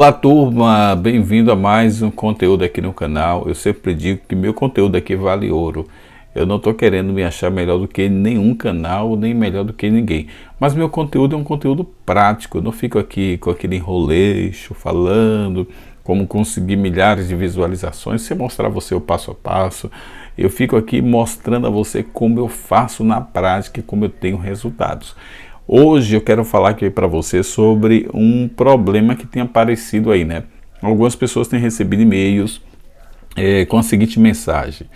Olá turma, bem-vindo a mais um conteúdo aqui no canal. Eu sempre digo que meu conteúdo aqui vale ouro. Eu não estou querendo me achar melhor do que nenhum canal, nem melhor do que ninguém. Mas meu conteúdo é um conteúdo prático. Eu não fico aqui com aquele enroleixo falando como conseguir milhares de visualizações, se mostrar a você o passo a passo. Eu fico aqui mostrando a você como eu faço na prática e como eu tenho resultados. Hoje eu quero falar aqui para você sobre um problema que tem aparecido aí, né? Algumas pessoas têm recebido e-mails é, com a seguinte mensagem: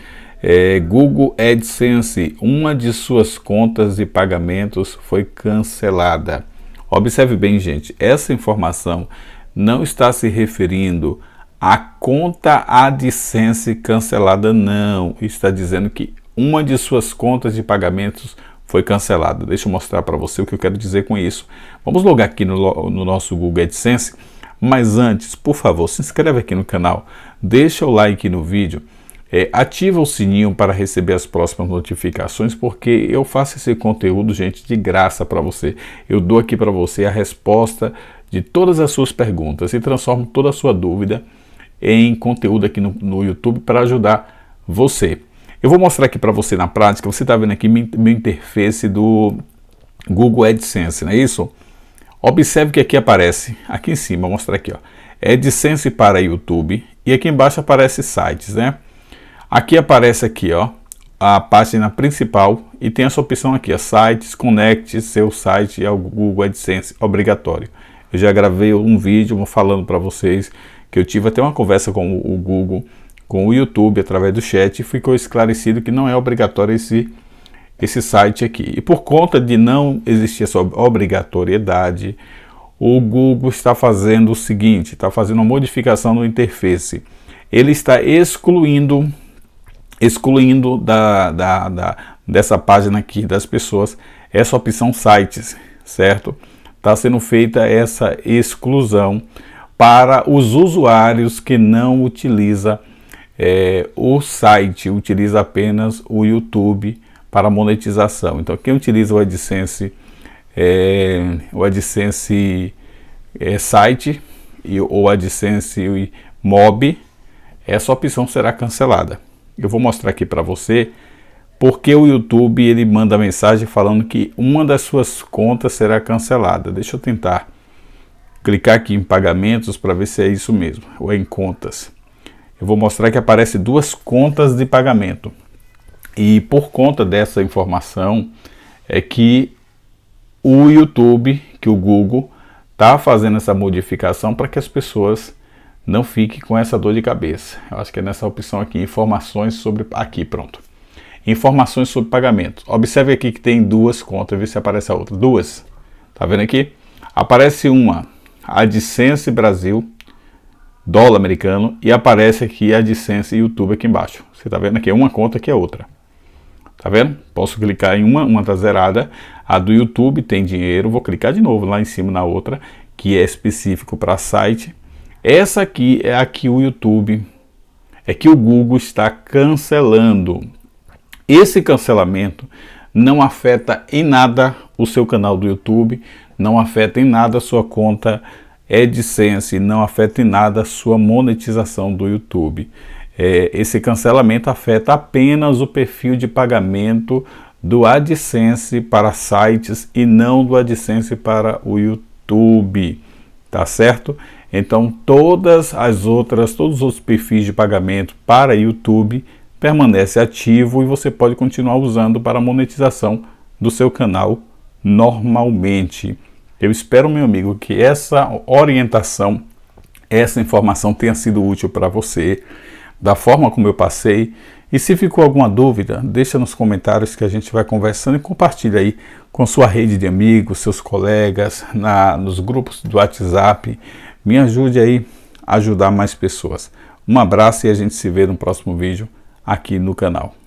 é, Google AdSense, uma de suas contas de pagamentos foi cancelada. Observe bem, gente, essa informação não está se referindo à conta AdSense cancelada, não. Está dizendo que uma de suas contas de pagamentos foi foi cancelada. Deixa eu mostrar para você o que eu quero dizer com isso. Vamos logar aqui no, no nosso Google AdSense, mas antes, por favor, se inscreve aqui no canal, deixa o like no vídeo, é, ativa o sininho para receber as próximas notificações, porque eu faço esse conteúdo, gente, de graça para você. Eu dou aqui para você a resposta de todas as suas perguntas e transformo toda a sua dúvida em conteúdo aqui no, no YouTube para ajudar você. Eu vou mostrar aqui para você na prática, você está vendo aqui meu interface do Google AdSense, não é isso? Observe que aqui aparece, aqui em cima, vou mostrar aqui, ó, AdSense para YouTube e aqui embaixo aparece sites, né? Aqui aparece aqui, ó, a página principal e tem essa opção aqui, ó, sites, conecte seu site ao Google AdSense, obrigatório. Eu já gravei um vídeo falando para vocês que eu tive até uma conversa com o Google com o YouTube através do chat, ficou esclarecido que não é obrigatório esse, esse site aqui. E por conta de não existir essa obrigatoriedade, o Google está fazendo o seguinte: está fazendo uma modificação no interface. Ele está excluindo, excluindo da, da, da, dessa página aqui das pessoas essa opção sites, certo? Está sendo feita essa exclusão para os usuários que não utilizam é, o site utiliza apenas o YouTube para monetização. Então, quem utiliza o AdSense, é, o AdSense é, site e, ou AdSense Mob, essa opção será cancelada. Eu vou mostrar aqui para você porque o YouTube ele manda mensagem falando que uma das suas contas será cancelada. Deixa eu tentar clicar aqui em pagamentos para ver se é isso mesmo ou é em contas eu vou mostrar que aparece duas contas de pagamento. E por conta dessa informação é que o YouTube, que o Google, está fazendo essa modificação para que as pessoas não fiquem com essa dor de cabeça. Eu acho que é nessa opção aqui, informações sobre. Aqui, pronto. Informações sobre pagamento. Observe aqui que tem duas contas, vê se aparece a outra. Duas. Tá vendo aqui? Aparece uma, a AdSense Brasil, dólar americano e aparece aqui a AdSense YouTube aqui embaixo. Você está vendo aqui é uma conta que é outra. Tá vendo? Posso clicar em uma, uma está zerada. A do YouTube tem dinheiro. Vou clicar de novo lá em cima na outra, que é específico para site. Essa aqui é a que o YouTube, é que o Google está cancelando. Esse cancelamento não afeta em nada o seu canal do YouTube, não afeta em nada a sua conta AdSense é não afeta em nada a sua monetização do YouTube. É, esse cancelamento afeta apenas o perfil de pagamento do AdSense para sites e não do AdSense para o YouTube, tá certo? Então todas as outras, todos os perfis de pagamento para YouTube permanece ativo e você pode continuar usando para a monetização do seu canal normalmente. Eu espero, meu amigo, que essa orientação, essa informação tenha sido útil para você, da forma como eu passei. E se ficou alguma dúvida, deixa nos comentários que a gente vai conversando e compartilha aí com sua rede de amigos, seus colegas, na, nos grupos do WhatsApp. Me ajude aí a ajudar mais pessoas. Um abraço e a gente se vê no próximo vídeo aqui no canal.